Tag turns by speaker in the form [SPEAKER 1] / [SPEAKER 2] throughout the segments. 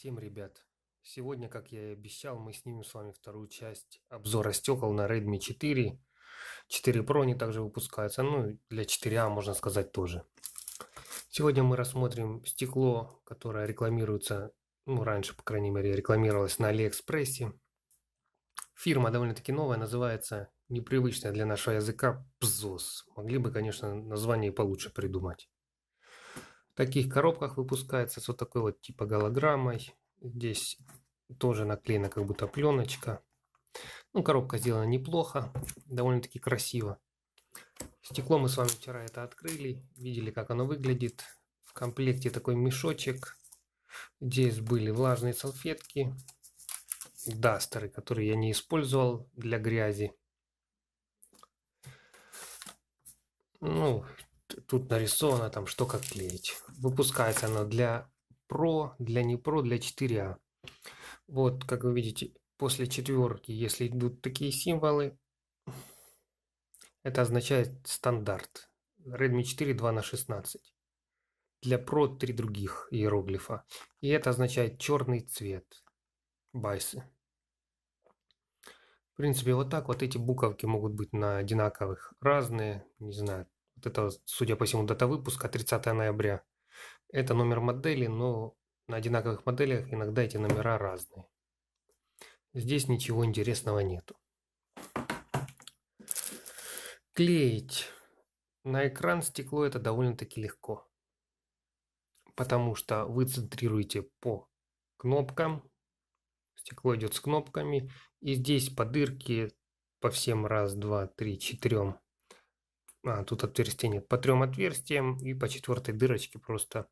[SPEAKER 1] Всем, ребят. Сегодня, как я и обещал, мы снимем с вами вторую часть обзора стекол на Redmi 4. 4 Pro они также выпускаются, ну для 4A можно сказать тоже. Сегодня мы рассмотрим стекло, которое рекламируется, ну раньше, по крайней мере, рекламировалось на Алиэкспрессе. Фирма довольно-таки новая, называется непривычная для нашего языка ПЗОС. Могли бы, конечно, название и получше придумать таких коробках выпускается с вот такой вот типа голограммой. Здесь тоже наклеена как будто пленочка. Ну, коробка сделана неплохо, довольно-таки красиво. Стекло мы с вами вчера это открыли, видели, как оно выглядит. В комплекте такой мешочек. Здесь были влажные салфетки, дастеры, которые я не использовал для грязи. Ну, тут нарисовано там, что как клеить. Выпускается она для про, для не про, для 4А. Вот, как вы видите, после четверки, если идут такие символы, это означает стандарт. Redmi 4 2 на 16. Для про три других иероглифа. И это означает черный цвет. Байсы. В принципе, вот так вот эти буковки могут быть на одинаковых. Разные, не знаю, это, судя по всему, дата выпуска 30 ноября. Это номер модели, но на одинаковых моделях иногда эти номера разные. Здесь ничего интересного нету. Клеить на экран стекло это довольно-таки легко. Потому что вы центрируете по кнопкам. Стекло идет с кнопками. И здесь по дырке по всем раз, два, три, четырем а, тут отверстий нет, по трем отверстиям и по четвертой дырочке просто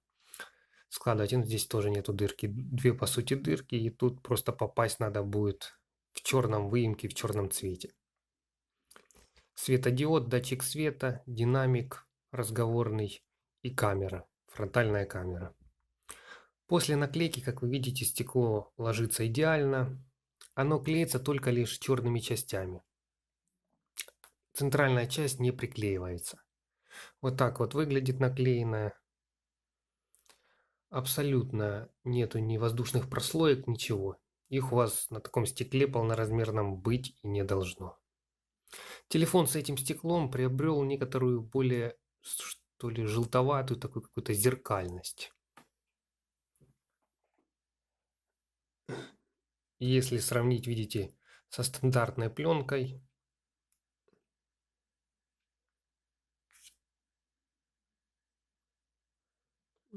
[SPEAKER 1] складывать. Ну, здесь тоже нету дырки, две по сути дырки, и тут просто попасть надо будет в черном выемке, в черном цвете. Светодиод, датчик света, динамик разговорный и камера, фронтальная камера. После наклейки, как вы видите, стекло ложится идеально. Оно клеится только лишь черными частями центральная часть не приклеивается. Вот так вот выглядит наклеенная. Абсолютно нету ни воздушных прослоек, ничего. Их у вас на таком стекле полноразмерном быть и не должно. Телефон с этим стеклом приобрел некоторую более, что ли, желтоватую такую какую-то зеркальность. Если сравнить, видите, со стандартной пленкой,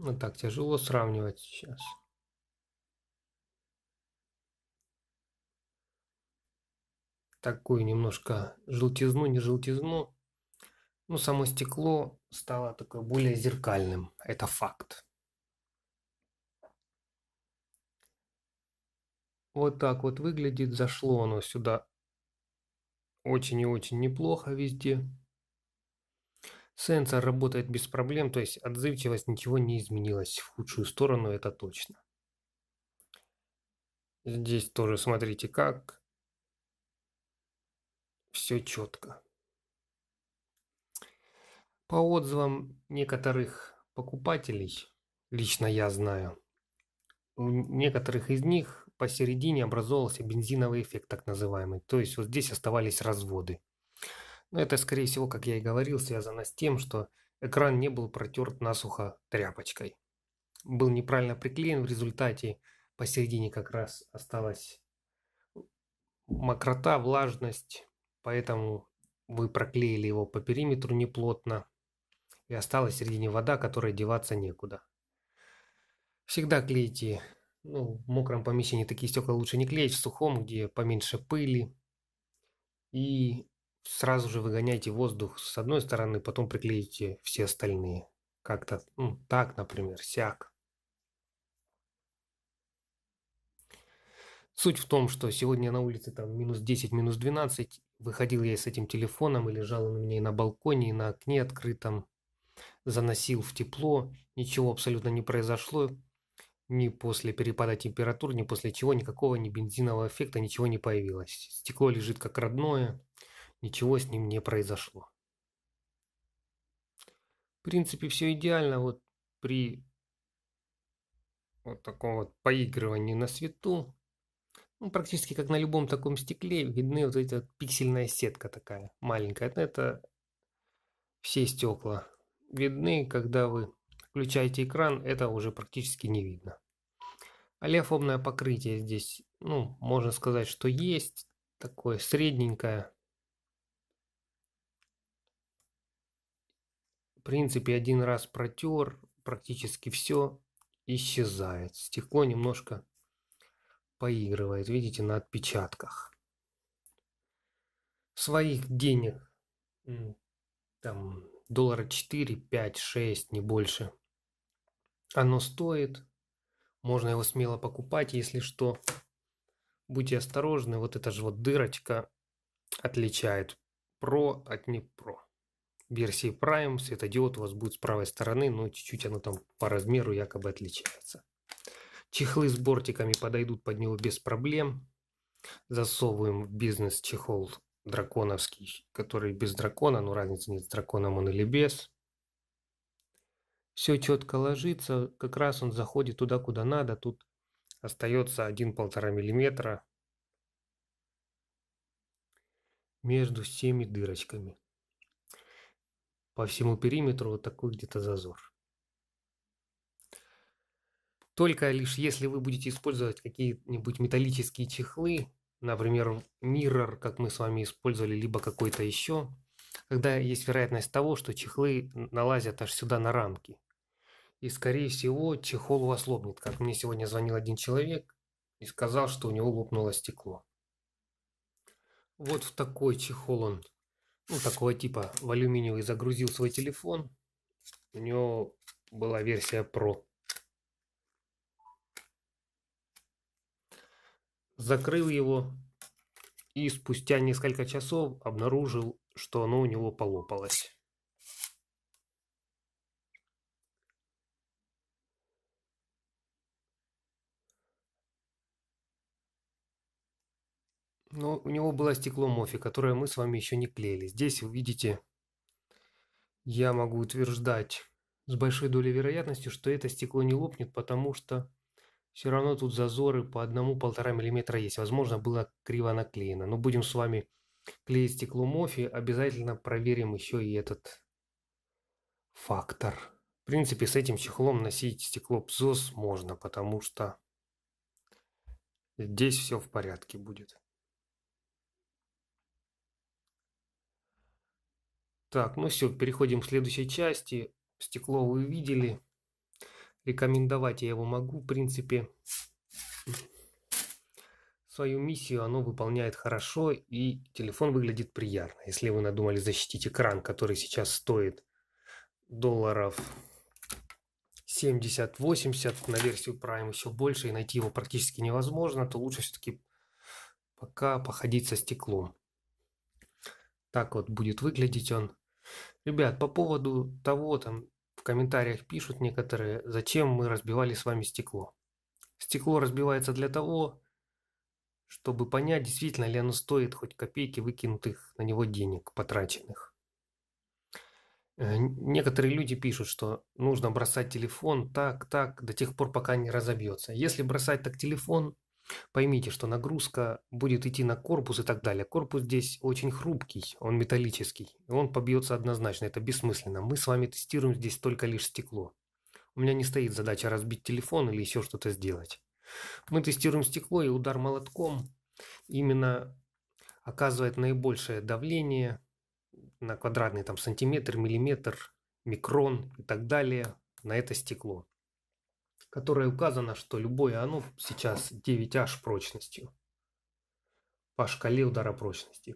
[SPEAKER 2] Ну так, тяжело
[SPEAKER 1] сравнивать сейчас. Такую немножко желтизну, не желтизну. Ну, само стекло стало такое более зеркальным. Это факт. Вот так вот выглядит. Зашло оно сюда очень и очень неплохо везде. Сенсор работает без проблем, то есть отзывчивость ничего не изменилась в худшую сторону, это точно. Здесь тоже смотрите как. Все четко. По отзывам некоторых покупателей, лично я знаю, у некоторых из них посередине образовался бензиновый эффект так называемый. То есть вот здесь оставались разводы. Но ну, это, скорее всего, как я и говорил, связано с тем, что экран не был протерт насухо тряпочкой. Был неправильно приклеен, в результате посередине как раз осталась мокрота, влажность, поэтому вы проклеили его по периметру неплотно, и осталась в середине вода, которой деваться некуда. Всегда клейте, ну, в мокром помещении такие стекла лучше не клеить, в сухом, где поменьше пыли, и сразу же выгоняйте воздух с одной стороны, потом приклеите все остальные. Как-то ну, так, например, сяк. Суть в том, что сегодня на улице там минус 10, минус 12. Выходил я с этим телефоном и лежал он у меня и на балконе, и на окне открытом. Заносил в тепло, ничего абсолютно не произошло. Ни после перепада температур, ни после чего, никакого ни бензинового эффекта, ничего не появилось. Стекло лежит как родное, ничего с ним не произошло. В принципе, все идеально вот при вот таком вот поигрывании на свету. Ну, практически как на любом таком стекле видны вот эта вот пиксельная сетка такая маленькая. Это, это все стекла видны, когда вы включаете экран, это уже практически не видно. Олеофобное покрытие здесь, ну, можно сказать, что есть такое средненькое. в принципе, один раз протер, практически все исчезает. Стекло немножко поигрывает, видите, на отпечатках. Своих денег, там, доллара 4, 5, 6, не больше. Оно стоит, можно его смело покупать, если что. Будьте осторожны, вот эта же вот дырочка отличает про от не про версии Prime светодиод у вас будет с правой стороны, но чуть-чуть оно там по размеру якобы отличается. Чехлы с бортиками подойдут под него без проблем. Засовываем бизнес чехол драконовский, который без дракона, но разницы нет с драконом он или без. Все четко ложится, как раз он заходит туда, куда надо. Тут остается 1-1,5 миллиметра между всеми дырочками по всему периметру вот такой где-то зазор. Только лишь если вы будете использовать какие-нибудь металлические чехлы, например, mirror, как мы с вами использовали, либо какой-то еще, когда есть вероятность того, что чехлы налазят аж сюда на рамки. И, скорее всего, чехол у вас лопнет. Как мне сегодня звонил один человек и сказал, что у него лопнуло стекло. Вот в такой чехол он ну, такого типа в алюминиевый загрузил свой телефон. У него была версия Pro. Закрыл его и спустя несколько часов обнаружил, что оно у него полопалось. Но у него было стекло Мофи, которое мы с вами еще не клеили. Здесь, вы видите, я могу утверждать с большой долей вероятности, что это стекло не лопнет, потому что все равно тут зазоры по одному-полтора миллиметра есть. Возможно, было криво наклеено. Но будем с вами клеить стекло Мофи. Обязательно проверим еще и этот фактор. В принципе, с этим чехлом носить стекло ПЗОС можно, потому что здесь все в порядке будет. Так, ну все, переходим к следующей части. Стекло вы видели. Рекомендовать я его могу, в принципе. Свою миссию оно выполняет хорошо, и телефон выглядит приятно. Если вы надумали защитить экран, который сейчас стоит долларов 70-80, на версию Prime еще больше, и найти его практически невозможно, то лучше все-таки пока походить со стеклом. Так вот будет выглядеть он. Ребят, по поводу того, там в комментариях пишут некоторые, зачем мы разбивали с вами стекло. Стекло разбивается для того, чтобы понять, действительно ли оно стоит хоть копейки выкинутых на него денег, потраченных. Э, некоторые люди пишут, что нужно бросать телефон так, так, до тех пор, пока не разобьется. Если бросать так телефон, Поймите, что нагрузка будет идти на корпус и так далее. Корпус здесь очень хрупкий, он металлический, он побьется однозначно, это бессмысленно. Мы с вами тестируем здесь только лишь стекло. У меня не стоит задача разбить телефон или еще что-то сделать. Мы тестируем стекло, и удар молотком именно оказывает наибольшее давление на квадратный там сантиметр, миллиметр, микрон и так далее на это стекло которой указано, что любое оно сейчас 9H прочностью по шкале удара прочности.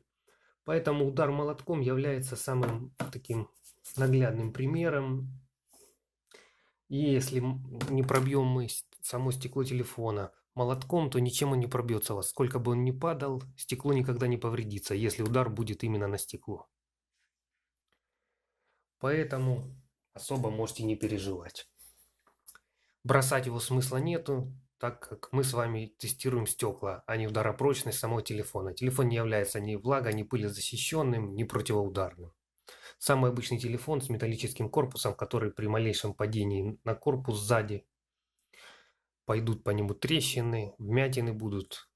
[SPEAKER 1] Поэтому удар молотком является самым таким наглядным примером. И если не пробьем мы само стекло телефона молотком, то ничем он не пробьется. вас, сколько бы он ни падал, стекло никогда не повредится, если удар будет именно на стекло. Поэтому особо можете не переживать бросать его смысла нету, так как мы с вами тестируем стекла, а не ударопрочность самого телефона. Телефон не является ни влага, ни пылезащищенным, ни противоударным. Самый обычный телефон с металлическим корпусом, который при малейшем падении на корпус сзади пойдут по нему трещины, вмятины будут,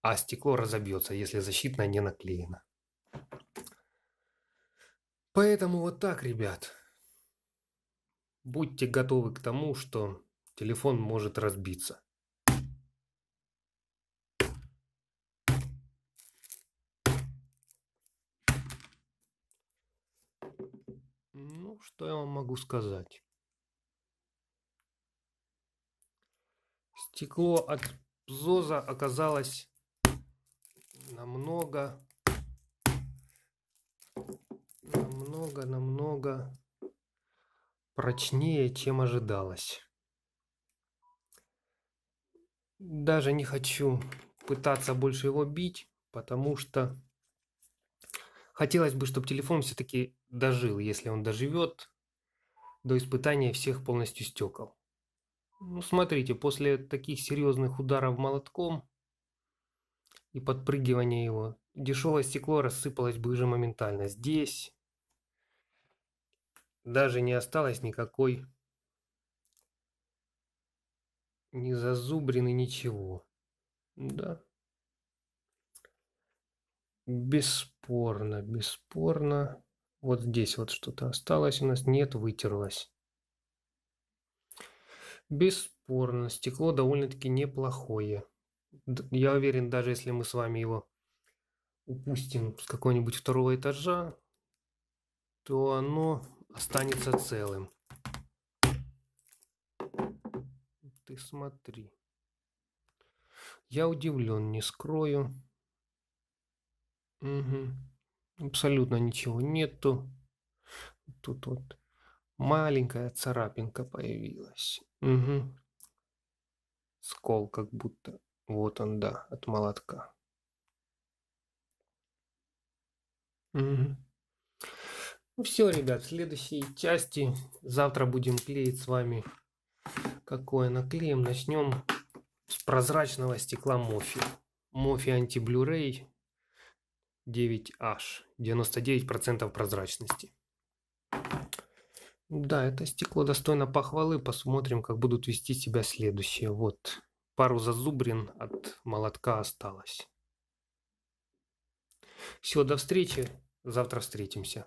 [SPEAKER 1] а стекло разобьется, если защитное не наклеено. Поэтому вот так, ребят. Будьте готовы к тому, что Телефон может разбиться. Ну, что я вам могу сказать? Стекло от Зоза оказалось намного, намного, намного прочнее, чем ожидалось даже не хочу пытаться больше его бить, потому что хотелось бы, чтобы телефон все-таки дожил, если он доживет до испытания всех полностью стекол. Ну, смотрите, после таких серьезных ударов молотком и подпрыгивания его, дешевое стекло рассыпалось бы уже моментально. Здесь даже не осталось никакой не зазубрины, ничего. Да. Бесспорно, бесспорно. Вот здесь вот что-то осталось у нас. Нет, вытерлось. Бесспорно, стекло довольно-таки неплохое. Я уверен, даже если мы с вами его упустим с какого-нибудь второго этажа, то оно останется целым. ты смотри. Я удивлен, не скрою. Угу. Абсолютно ничего нету. Тут вот маленькая царапинка появилась. Угу. Скол как будто. Вот он, да, от молотка. Угу. Ну все, ребят, в следующей части завтра будем клеить с вами какое наклеим. Начнем с прозрачного стекла Мофи. Мофи антиблюрей 9H. 99% прозрачности. Да, это стекло достойно похвалы. Посмотрим, как будут вести себя следующие. Вот, пару зазубрин от молотка осталось. Все, до встречи. Завтра встретимся.